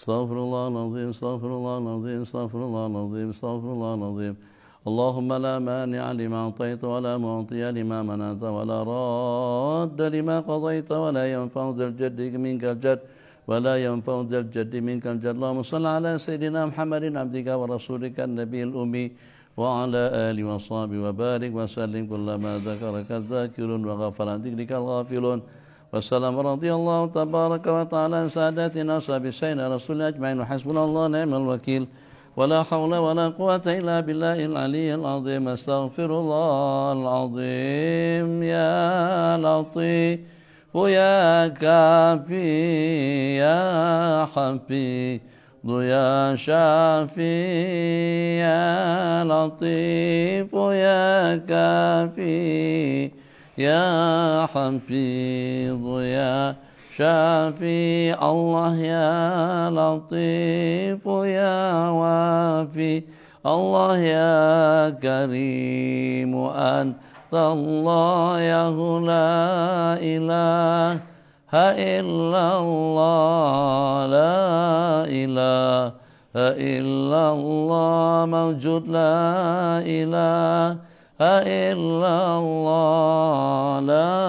استغفر الله العظيم استغفر الله العظيم استغفر الله العظيم استغفر الله العظيم اللهم لا مانع لما أعطيت ولا معطي لما منعت ولا راد لما قضيت ولا ينفع ذا الجد منك الجد ولا ينفع ذا الجد منك الجد اللهم صل على سيدنا محمد عبدك ورسولك النبي الأمي وعلى ال وصحبه وبارك وسلم كلما ذكرك الذاكرون وغفر عن ذكرك الغافلون وسلم رضي الله تبارك وتعالى عن ساداتنا أصحاب سيدنا رسول الله أجمعين وحسبنا الله نعم الوكيل ولا حول ولا قوة إلا بالله العلي العظيم أستغفر الله العظيم يا لطيف يا كافي يا حفيظ يا شافي يا لطيف يا كافي يا حفيظ يا شافي الله يا لطيف يا وافي الله يا كريم أنت الله لا إله إلا الله لا إله إلا الله موجود لا إله إلا الله لا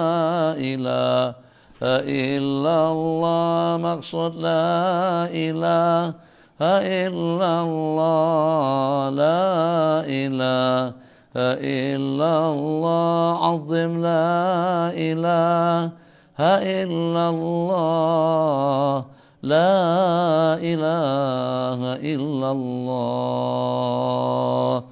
إله إلا الله مقصود لا إله إلا الله لا إله إلا الله عظم لا إله إلا الله لا إله إلا الله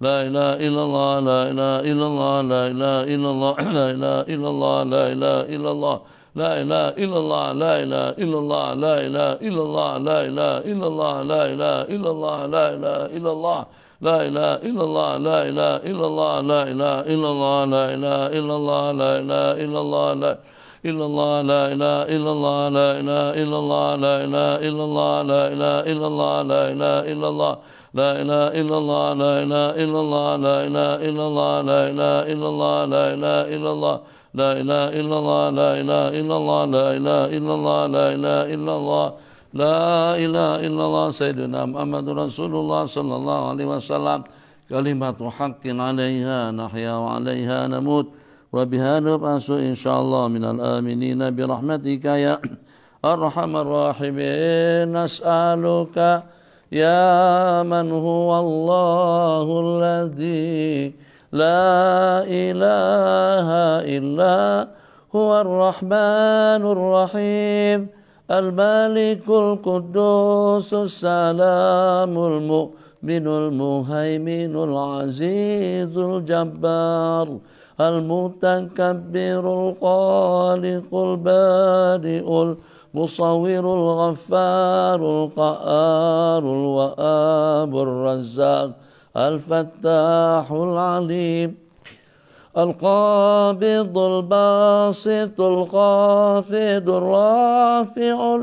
لا إله إلا الله لا إله إلا الله لا إله إلا الله لا إله إلا الله لا إله إلا الله لا إله إلا الله لا إله إلا الله لا إله إلا الله لا إله إلا الله لا إله إلا الله لا إله إلا الله لا إله إلا الله لا إله إلا الله لا إله إلا الله لا إله إلا الله لا إله إلا الله لا إلا الله لا إله إلا الله لا إله إلا الله لا إله إلا الله لا إله إلا الله لا إله إلا الله لا إله إلا الله لا إله إلا الله لا إله إلا الله لا إله إلا الله لا إله إلا الله لا إله إلا الله لا إله إلا الله لا إله إلا الله لا إله إلا الله لا إله إلا الله سيدنا محمد رسول الله صلى الله عليه وسلم كلمة حق عليها نحيا وعليها نموت وبها نبأس إن شاء الله من الآمنين برحمتك يا أرحم الراحمين نسألك يا من هو الله الذي لا إله إلا هو الرحمن الرحيم الملك القدوس السلام المؤمن المهيمن العزيز الجبار المتكبر الخالق البارئ مصور الغفار القهار الوآب الرزاق الفتاح العليم القابض الباسط الخافض الرافع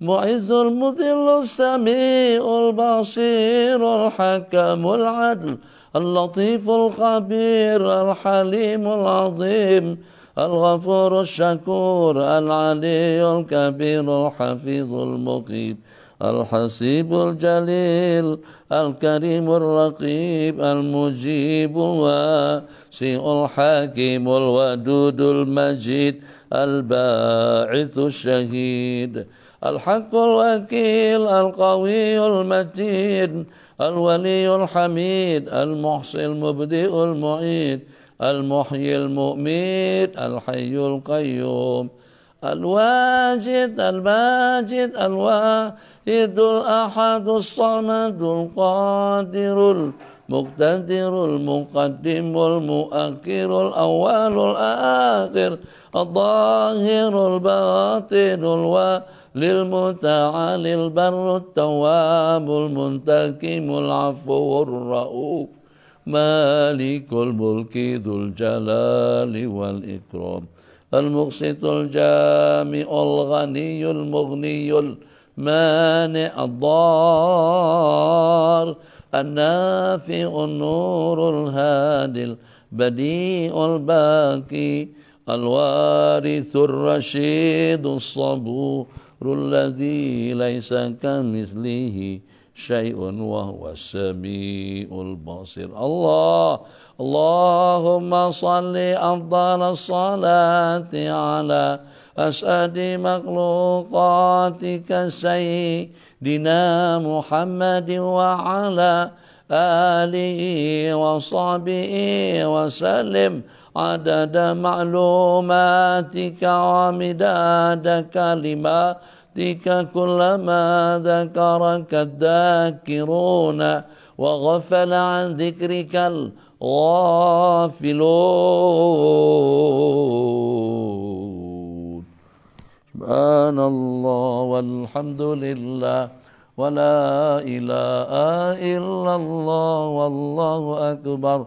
المعز المذل السميع البصير الحكم العدل اللطيف الخبير الحليم العظيم الغفور الشكور العلي الكبير الحفيظ المقيم الحسيب الجليل الكريم الرقيب المجيب الواسع الحكيم الودود المجيد الباعث الشهيد الحق الوكيل القوي المتين الولي الحميد المحصي المبدئ المعيد المحيي المؤمن الحي القيوم الواجد الماجد الواحد الأحد الصمد القادر المقتدر المقدم المؤخر الأول الآخر الظاهر الباطن الوالي المتعالي البر التواب المنتكم العفو الرؤوف مالك الملك ذو الجلال والإكرام المقسط الجامع الغني المغني المانع الضار النافع النور الهادي البديع الباقي الوارث الرشيد الصبور الذي ليس كمثله شيء وهو السميع البصير الله اللهم صل أفضل الصلاة على أسعد مخلوقاتك سيدنا محمد وعلى آله وصحبه وسلم عدد معلوماتك ومداد كلماتك رحمتك كلما ذكرك الذاكرون وغفل عن ذكرك الغافلون سبحان الله والحمد لله ولا إله إلا الله والله أكبر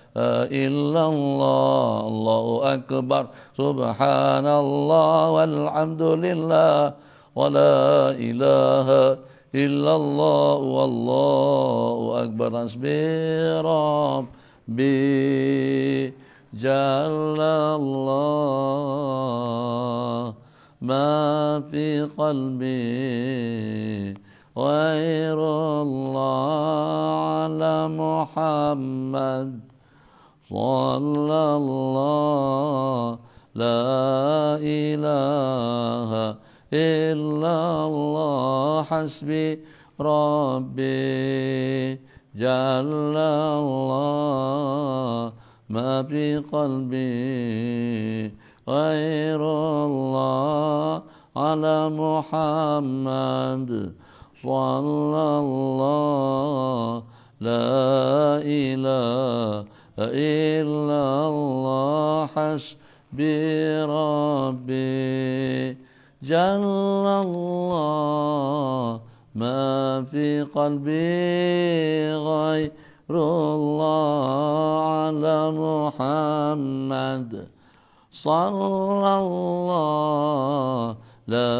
إلا الله الله أكبر سبحان الله والحمد لله ولا إله إلا الله والله أكبر حسبي ربي جل الله ما في قلبي غير الله على محمد صلى الله لا إله إلا الله حسبي ربي جل الله ما في قلبي غير الله على محمد صلى الله لا إله إلا الله حسبي ربي جل الله ما في قلبي غير الله على محمد صلى الله لا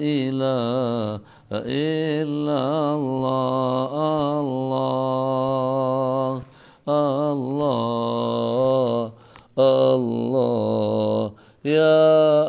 إله إلا الله الله الله الله يا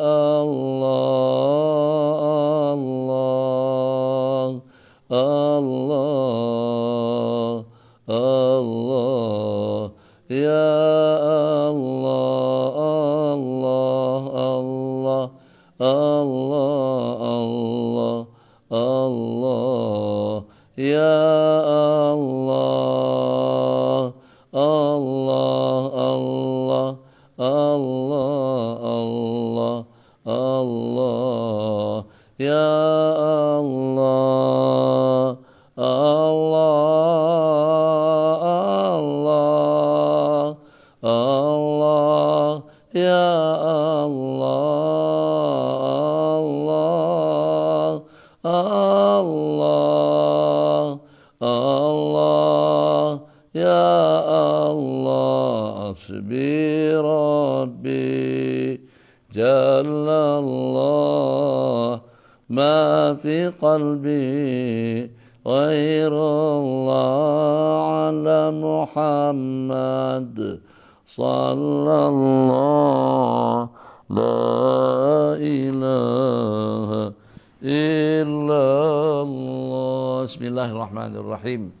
illallah Bismillahirrahmanirrahim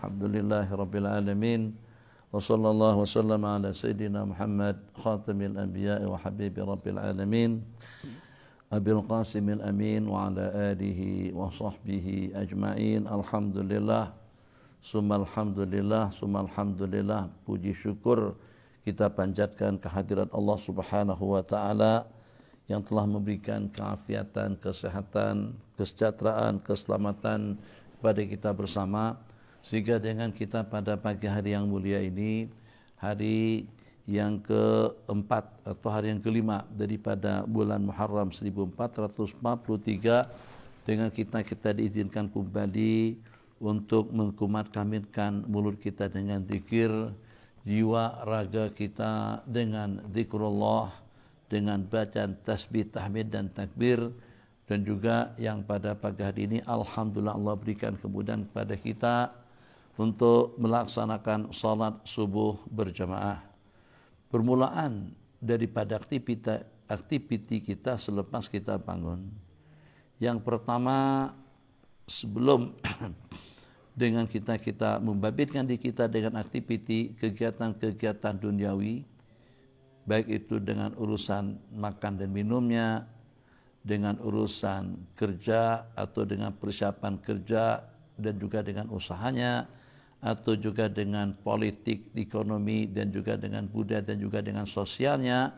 Alhamdulillahirrabbilalamin alamin wa sallallahu wa ala sayyidina Muhammad khatamil anbiya wa habibi rabbil alamin Abil Qasim al-Amin wa ala alihi wa sahbihi ajmain Alhamdulillah Sumalhamdulillah Sumalhamdulillah Puji syukur kita panjatkan kehadiran Allah subhanahu wa ta'ala yang telah memberikan keafiatan, kesehatan, kesejahteraan, keselamatan kepada kita bersama sehingga dengan kita pada pagi hari yang mulia ini hari yang keempat atau hari yang kelima daripada bulan Muharram 1443 dengan kita kita diizinkan kembali untuk mengkumat kamitkan mulut kita dengan zikir jiwa raga kita dengan zikrullah dengan bacaan tasbih, tahmid dan takbir dan juga yang pada pagi hari ini alhamdulillah Allah berikan kemudahan kepada kita untuk melaksanakan salat subuh berjamaah. Permulaan daripada aktivitas aktiviti kita selepas kita bangun. Yang pertama sebelum dengan kita kita membabitkan di kita dengan aktiviti kegiatan-kegiatan duniawi baik itu dengan urusan makan dan minumnya, dengan urusan kerja atau dengan persiapan kerja dan juga dengan usahanya atau juga dengan politik, ekonomi dan juga dengan budaya dan juga dengan sosialnya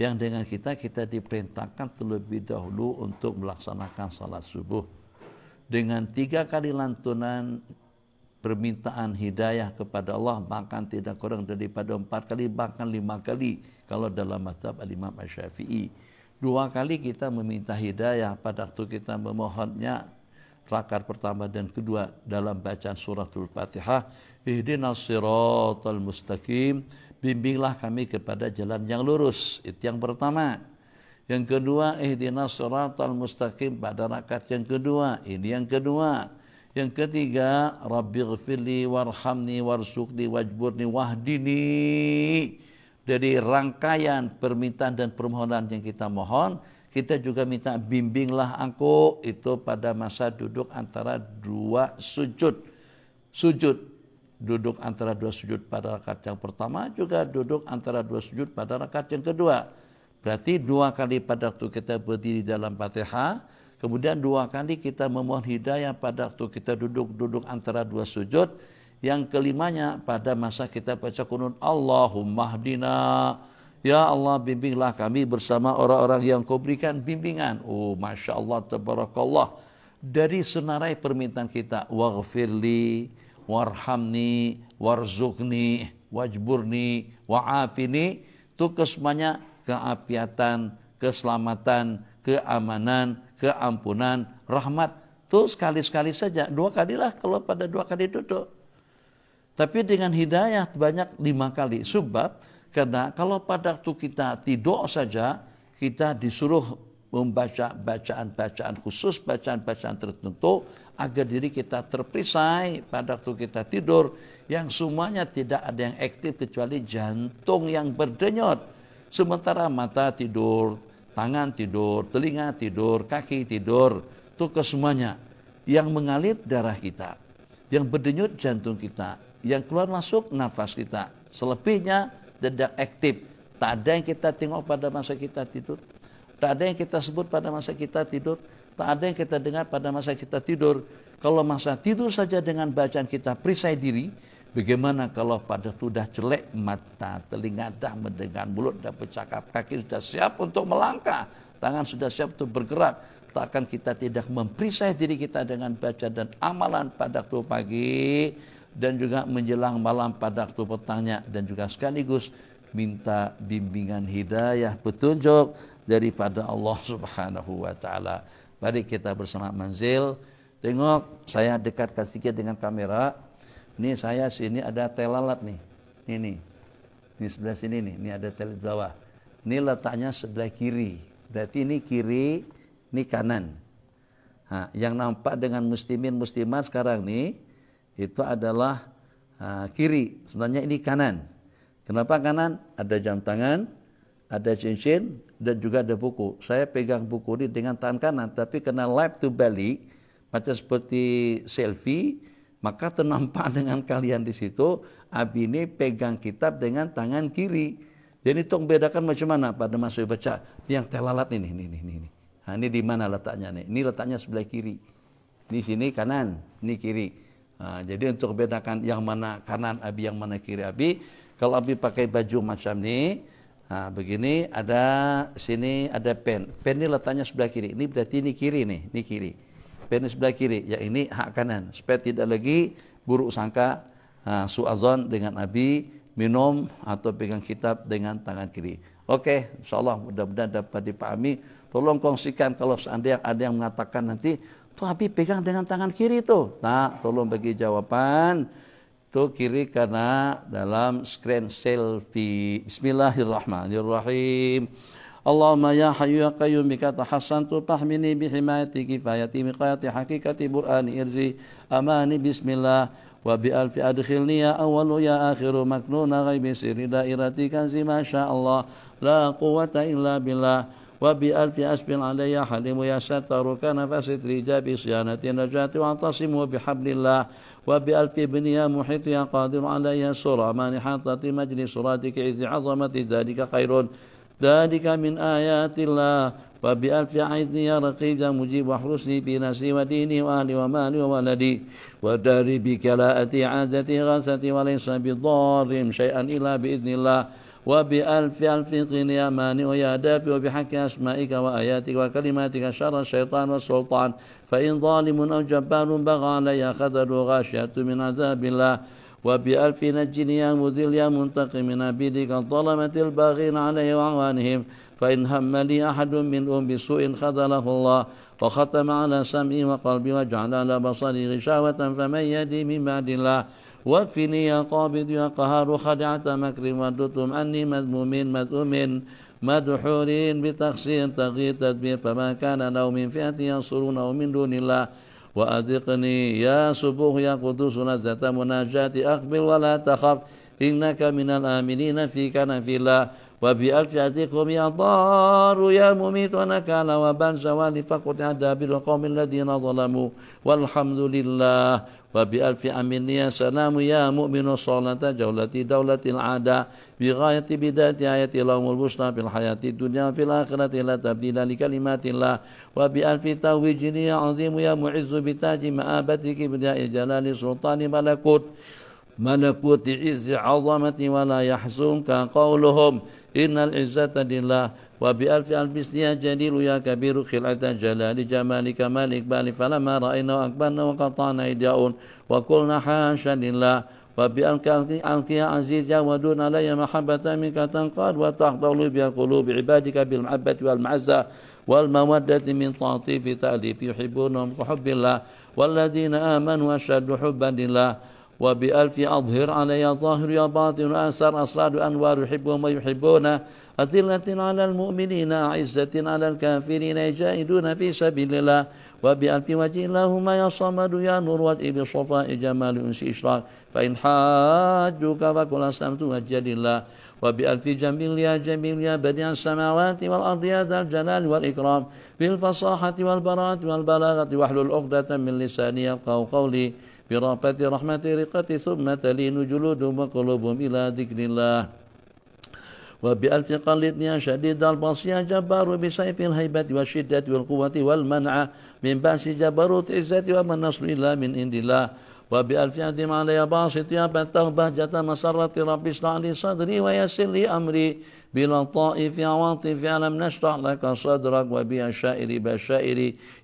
yang dengan kita kita diperintahkan terlebih dahulu untuk melaksanakan salat subuh dengan tiga kali lantunan permintaan hidayah kepada Allah bahkan tidak kurang daripada empat kali bahkan lima kali kalau dalam mazhab al-imam syafi'i dua kali kita meminta hidayah pada waktu kita memohonnya rakaat pertama dan kedua dalam bacaan surah suratul fatihah ihdinas siratal mustaqim bimbinglah kami kepada jalan yang lurus itu yang pertama yang kedua ihdinas siratal mustaqim pada rakaat yang kedua ini yang kedua yang ketiga, Rabbi gfirli warhamni warsukni wajburni wahdini. Dari rangkaian permintaan dan permohonan yang kita mohon, kita juga minta bimbinglah aku itu pada masa duduk antara dua sujud. Sujud duduk antara dua sujud pada rakaat yang pertama juga duduk antara dua sujud pada rakaat yang kedua. Berarti dua kali pada waktu kita berdiri dalam Fatihah Kemudian dua kali kita memohon hidayah pada waktu kita duduk-duduk antara dua sujud. Yang kelimanya pada masa kita baca kunun Allahumma hdina. Ya Allah bimbinglah kami bersama orang-orang yang kau berikan bimbingan. Oh Masya Allah Tabarakallah. Dari senarai permintaan kita. Waghfirli, warhamni, warzukni, wajburni, wa'afini. Itu kesemuanya keapiatan, keselamatan, keamanan, keampunan, rahmat. Tuh sekali-sekali saja, dua kali lah kalau pada dua kali duduk. Tapi dengan hidayah banyak lima kali. Sebab karena kalau pada waktu kita tidur saja, kita disuruh membaca bacaan-bacaan khusus, bacaan-bacaan tertentu agar diri kita terperisai pada waktu kita tidur yang semuanya tidak ada yang aktif kecuali jantung yang berdenyut. Sementara mata tidur, tangan tidur, telinga tidur, kaki tidur, itu kesemuanya yang mengalir darah kita, yang berdenyut jantung kita, yang keluar masuk nafas kita. Selebihnya tidak aktif. Tak ada yang kita tengok pada masa kita tidur. Tak ada yang kita sebut pada masa kita tidur. Tak ada yang kita dengar pada masa kita tidur. Kalau masa tidur saja dengan bacaan kita perisai diri, Bagaimana kalau pada sudah jelek mata, telinga dah mendengar, mulut dah bercakap, kaki sudah siap untuk melangkah, tangan sudah siap untuk bergerak. Takkan kita tidak memperisai diri kita dengan baca dan amalan pada waktu pagi dan juga menjelang malam pada waktu petangnya dan juga sekaligus minta bimbingan hidayah petunjuk daripada Allah Subhanahu wa taala. Mari kita bersama manzil. Tengok saya dekatkan sedikit dengan kamera. Ini saya sini ada telalat nih. Ini nih. Ini sebelah sini nih. Ini ada telalat bawah. Ini letaknya sebelah kiri. Berarti ini kiri, ini kanan. Nah, yang nampak dengan muslimin muslimat sekarang nih itu adalah uh, kiri. Sebenarnya ini kanan. Kenapa kanan? Ada jam tangan, ada cincin, dan juga ada buku. Saya pegang buku ini dengan tangan kanan, tapi kena live to balik, macam seperti selfie, maka ternampak dengan kalian di situ, Abi ini pegang kitab dengan tangan kiri. Jadi tong bedakan macam mana pada Masuk baca yang telalat ini, ini, ini, ini. Nah, ini di mana letaknya nih? Ini letaknya sebelah kiri. Ini sini kanan, ini kiri. Nah, jadi untuk bedakan yang mana kanan Abi, yang mana kiri Abi, kalau Abi pakai baju macam ini, Nah, begini ada sini ada pen. Pen ini letaknya sebelah kiri. Ini berarti ini kiri nih, ini kiri. Penis sebelah kiri, ya ini hak kanan. Supaya tidak lagi buruk sangka uh, suazon dengan Nabi minum atau pegang kitab dengan tangan kiri. Oke, okay, insya mudah-mudahan dapat dipahami. Tolong kongsikan kalau seandainya ada yang mengatakan nanti, tuh Abi pegang dengan tangan kiri tuh. Nah, tolong bagi jawaban. Tuh kiri karena dalam screen selfie. Bismillahirrahmanirrahim. اللهم يا حي يا قيوم بك تحصنت فاحمني بحماية كفايتي بقاية حقيقة برآن إرجي أماني بسم الله وبألف أدخلني يا أول يا آخر مكنون غيب سر دائرتك زي ما شاء الله لا قوة إلا بالله وبألف أسب علي حليم يا ستر كنفست جاب صيانة نجاة واعتصموا بحبل الله وبألف ابن يا محيط يا قادر علي سرى مانحة مجلس صراتك عز عظمة ذلك خير ذلك من آيات الله وبألف عيد يا رقيب مجيب واحرسني بنفسي وديني وأهلي ومالي وولدي وداري بكلاءتي عادتي غاثتي وليس بضار شيئا إلا بإذن الله وبألف ألف قين يا مانع يا دافع وبحق أسمائك وآياتك وكلماتك شر الشيطان والسلطان فإن ظالم أو جبار بغى علي خذل غاشية من عذاب الله وبألف نجني يا مذل يا منتقم من عبيدك الظلمة الباغين عليه وعوانهم فإن هم لي أحد منهم بسوء خذله الله وختم على سمعي وقلبي وجعل على بصري غشاوة فمن يدي من بعد الله واكفني يا قابض يا قهار خدعة مكر ودتم عني مذموم مذؤوم مدحورين بتخسير تغيير تدبير فما كان له من فئة ينصرونه من دون الله وأذقني يا صبوح يا قدوس ذات مناجاتي أقبل ولا تخف إنك من الآمنين في كنف الله وبأشهدكم يا ضار يا مميت ونكال وبنجا فقط عذاب القوم الذين ظلموا والحمد لله وبألف أمين يا سلام يا مؤمن صلاة جولة دولة العادة بغاية بداية آية لهم البشرى في الحياة الدنيا في الآخرة لا تبديل لكلمات الله وبألف تويج يا عظيم يا معز بتاج مآبتك بداء جلال سلطان ملكوت ملكوت عز عظمة ولا يحزنك قولهم innal izzata lillah wa bi alfi alfi ya jalilu ya kabiru khilata jalali jamalika malik bali falama ra'ayna akbarna wa qata'na idya'un wa kulna hasha lillah wa bi alfi ya aziz ya wadun alaya mahabbata minka tanqad wa tahdulu bi qulub ibadika bil mahabbati wal ma'azza wal mawaddati min ta'tifi ta'lif yuhibbunahum ka hubbillah والذين آمنوا أشد حبا لله وبألف أظهر علي ظاهر يا باطن أسر أصلاد أنوار يحبهم ويحبون أذلة على المؤمنين عزة على الكافرين يجاهدون في سبيل الله وبألف وجه اللهم يا صمد يا نور وجه بصفاء جمال أنس إشراك فإن حاجك فقل أسلمت وجه لله وبألف جميل يا جميل يا بديع السماوات والأرض يا ذا الجلال والإكرام بالفصاحة والبراءة والبلاغة واحلل عقدة من لساني يبقى قولي برافة رحمتي رقتي ثم تلين جلودهم وقلوبهم إلى ذكر الله وبألف يا شديد يا جبار بسيف الهيبة والشدة والقوة والمنعة من بأس جبروت عزة وما النصر إلا من عند الله وبألف عدم علي باسط يا بته بهجة مسرة ربي اشرح لي صدري ويسر لي أمري بلطائف عواطف ألم نشرح لك صدرك وبالشائر بشائر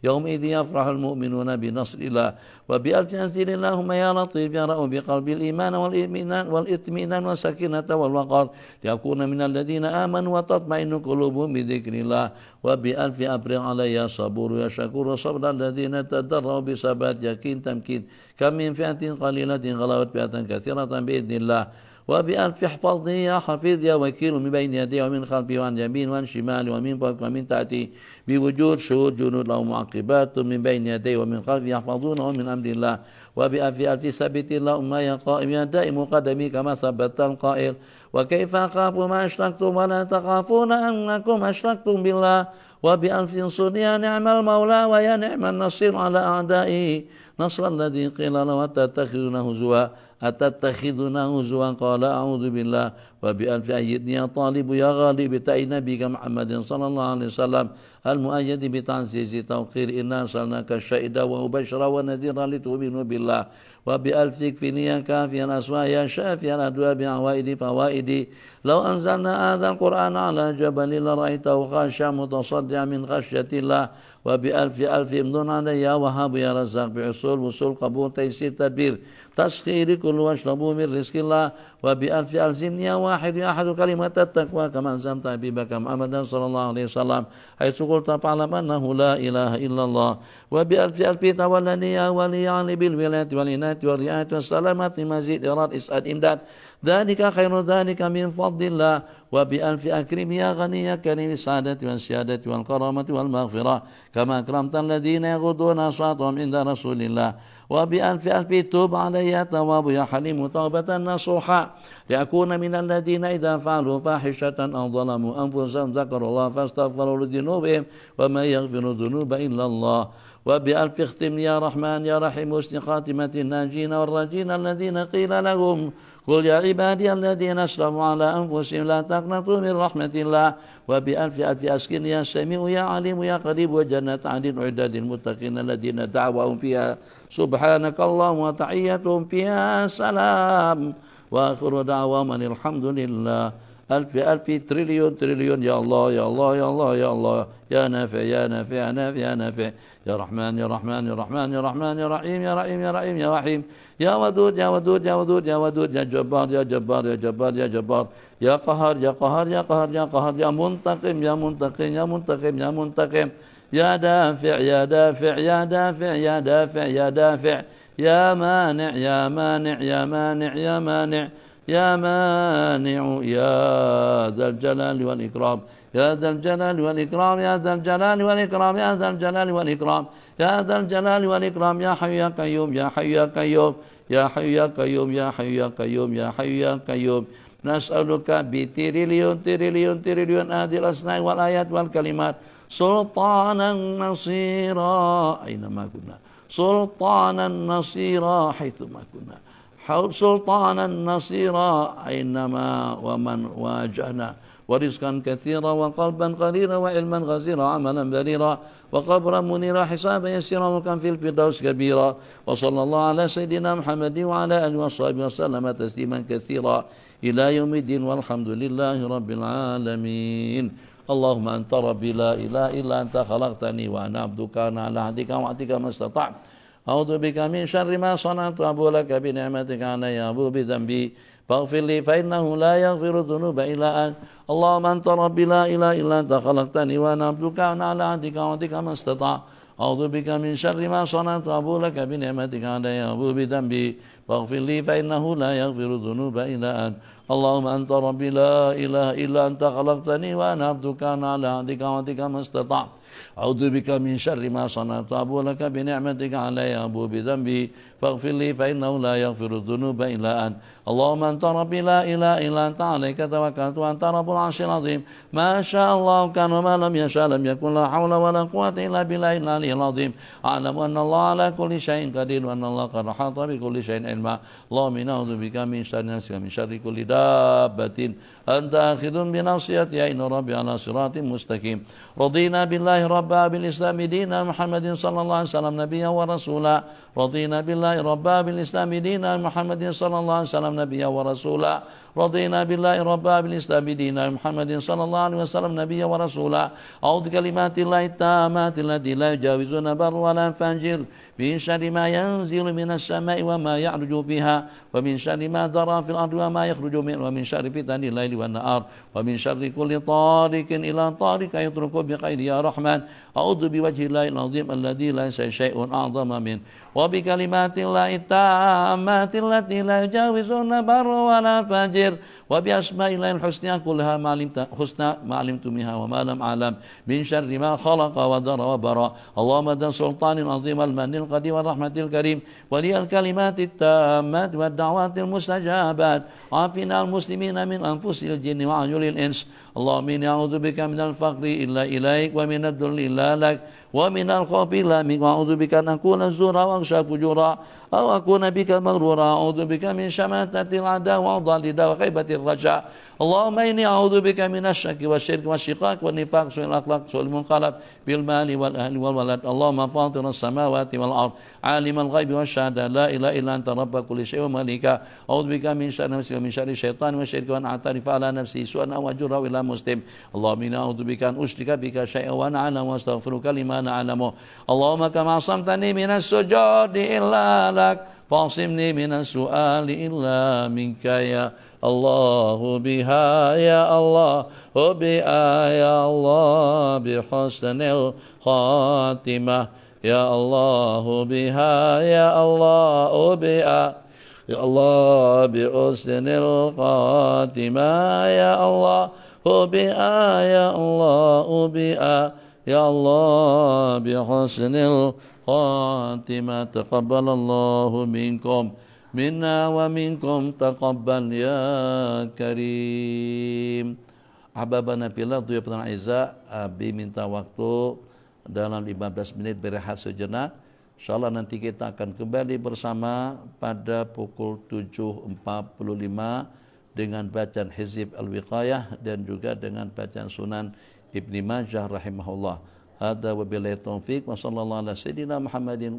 يومئذ يفرح المؤمنون بنصر الله وبألتنزل اللهم يا لطيف يا رؤوف بقلب الإيمان والإيمان والإطمئنان والسكينة والوقار ليكون من الذين آمنوا وتطمئن قلوبهم بذكر الله وبألف أبر علي صبور يا شكور صبر الذين تدروا بثبات يقين تمكين كم من فئة قليلة غلبت فئة كثيرة بإذن الله وبألف احفظني يا حفيظ يا وكيل من بين يدي ومن خلفي وعن يمين وعن شمال ومن فوق ومن تأتي بوجود شهود جنود له معقبات من بين يدي ومن خلفي يحفظونه من أمر الله وبألف ألف ثبت اللهم يا قائم يا دائم قدمي كما ثبت القائل وكيف أخاف ما أشركتم ولا تخافون أنكم أشركتم بالله وبألف يا نعم المولى ويا نعم النصير على أعدائي نصر الذي قيل له أتتخذنا هزوا أتتخذنا هزوا قال أعوذ بالله وبألف أيدني يا طالب يا غالي بتاء نبيك محمد صلى الله عليه وسلم المؤيد بتعزيز توقير إنا أرسلناك الشهيد ومبشرا ونذيرا لتؤمنوا بالله وبألف يكفيني كافيا أسوايا شافيا أدوى بعوائدي فوائدي لو أنزلنا هذا القرآن على جبل لرأيته خاشع متصدع من خشية الله وبألف ألف من علي وهاب يا رزاق بعصول وصول قبول تيسير تدبير تسخير كل واشربوا من رزق الله وبألف ألف يا واحد أحد كلمة التقوى كما ألزمت حبيبك محمدا صلى الله عليه وسلم حيث قلت فاعلم أنه لا إله إلا الله وبألف ألف تولني يا ولي علي بالولاية والإناية والرعاية والسلامة مزيد إراد إسعاد إمداد ذلك خير ذلك من فضل الله وبألف أكرم يا غني يا كريم السعادة والسيادة والكرامة والمغفرة كما أكرمت الذين يغضون أصواتهم عند رسول الله وبألف ألف توب علي تواب يا حليم توبة نصوحا لأكون من الذين إذا فعلوا فاحشة أو ظلموا أنفسهم ذكروا الله فاستغفروا لذنوبهم وما يغفر الذنوب إلا الله وبألف اختم يا رحمن يا رحيم حسن خاتمة الناجين والراجين الذين قيل لهم Qul ya ibadi alladzina asrafu ala anfusihim la taqnatu min rahmatillah wa bi alfi alfi askin ya samiu ya alim ya qarib wa jannat adin uidadil muttaqin alladzina da'wahum fiha subhanakallahu wa ta'iyyatuhum fiha salam wa akhiru da'waman alhamdulillah ألف ألف تريليون تريليون يا الله يا الله يا الله يا الله يا نافع يا نافع يا نافع يا نافع يا رحمن يا رحمن يا رحمن يا رحمن يا رحيم يا رحيم يا رحيم يا رحيم يا ودود يا ودود يا ودود يا ودود يا جبار يا جبار يا جبار يا جبار يا قهر يا قهر يا قهر يا قهر يا منتقم يا منتقم يا منتقم يا منتقم يا دافع يا دافع يا دافع يا دافع يا دافع يا مانع يا مانع يا مانع يا مانع يا مانع يا ذا الجلال والإكرام يا ذا الجلال والإكرام يا ذا الجلال والإكرام يا ذا الجلال والإكرام يا ذا الجلال والإكرام يا حي يا قيوم يا حي يا قيوم يا حي يا قيوم يا حي يا قيوم يا حي يا قيوم نسألك بتريليون تريليون تريليون هذه الأسماء والآيات والكلمات سلطانا نصيرا أينما كنا سلطانا نصيرا حيثما كنا حارب سلطانا نصيرا أينما ومن واجهنا ورزقا كثيرا وقلبا قليلا وعلما غزيرا وعملا بريرا وقبرا منيرا حسابا يسيرا وكان في الفردوس كبيرا وصلى الله على سيدنا محمد وعلى اله وصحبه وسلم تسليما كثيرا الى يوم الدين والحمد لله رب العالمين اللهم انت ربي لا اله الا انت خلقتني وانا عبدك انا على عهدك وعهدك ما استطعت أعوذ بك من شر ما صنعت أبو لك بنعمتك علي أبو بذنبي فاغفر لي فإنه لا يغفر الذنوب إلا أنت اللهم أنت ربي لا إله إلا أنت خلقتني وأنا عبدك وأنا على عهدك وعهدك ما استطعت أعوذ بك من شر ما صنعت أبو لك بنعمتك علي أبو بذنبي فاغفر لي فإنه لا يغفر الذنوب إلا أنت اللهم أنت ربي لا إله إلا أنت خلقتني وأنا عبدك وأنا على عهدك وعهدك ما استطعت أعوذ بك من شر ما صنعت أبو لك بنعمتك علي أبو بذنبي فاغفر لي فإنه لا يغفر الذنوب إلا أنت اللهم أنت ربي لا إله إلا أنت عليك توكلت وأنت رب العرش العظيم ما شاء الله كان وما لم يشاء لم يكن لا حول ولا قوة إلا بالله إلا العلي العظيم أعلم أن الله على كل شيء قدير وأن الله قد أحاط بكل شيء علما اللهم نعوذ بك من شر نفسك ومن شر كل دابة أنت آخذ بناصيتي إن ربي على صراط مستقيم رضينا بالله ربا بالإسلام دينا محمد صلى الله عليه وسلم نبيا ورسولا رضينا بالله الله ربا بالإسلام دينا محمد صلى الله عليه وسلم نبيا ورسولا رضينا بالله ربا بالإسلام دينا محمد صلى الله عليه وسلم نبيا ورسولا أعوذ كلمات الله التامات التي لا يجاوزون بر ولا فاجر من شر ما ينزل من السماء وما يعرج فيها ومن شر ما ذرى في الأرض وما يخرج منه ومن شر فتن الليل والنهار ومن شر كل طارق إلى طارق يترك بخير يا رحمن أعوذ بوجه الله العظيم الذي ليس شيء أعظم من وبكلمات الله التامات التي لا يجاوزون بر ولا فاجر there وبأسماء الله الحسنى كلها ما علمت حسنى ما علمت منها وما لم أعلم من شر ما خلق ودر وبرى اللهم ذا سلطان العظيم المن القديم والرحمة الكريم ولي الكلمات التامات والدعوات المستجابات عافنا المسلمين من أنفس الجن وعيون الإنس اللهم إني أعوذ بك من الفقر إلا إليك ومن الذل إلا لك ومن الخوف إلا منك وأعوذ بك أن أكون الزورا وأغشى فجورا أو أكون بك مغرورا أعوذ بك من شماتة الأعداء وضال وخيبة الرجع اللهم إني أعوذ بك من الشك والشرك والشقاق والنفاق سوء الأخلاق سوء المنقلب بالمال والأهل والولد اللهم فاطر السماوات والأرض عالم الغيب والشهادة لا إله إلا أنت رب كل شيء ومليكا أعوذ بك من شر نفسي ومن شر الشيطان والشرك وأن أعترف على نفسي سوءا أو أجره إلى مسلم اللهم إني أعوذ بك أن أشرك بك شيئا وأنا أعلم وأستغفرك لما لا أعلمه اللهم كما عصمتني من السجود إلا لك فاصمني من السؤال إلا منك يا الله بها يا الله وبها يا الله بحسن الخاتمة يا الله بها يا الله وبها يا الله بحسن الخاتمة يا الله وبها يا الله وبها يا الله بحسن الخاتمة تقبل الله منكم منا ومنكم تقبل يا كريم Ahbabana tu ya petan Aiza Abi minta waktu dalam 15 menit berehat sejenak InsyaAllah nanti kita akan kembali bersama pada pukul 7.45 dengan bacaan Hizib Al-Wiqayah dan juga dengan bacaan Sunan Ibn Majah rahimahullah. Hada wabillahi taufiq wa sallallahu ala sayyidina Muhammadin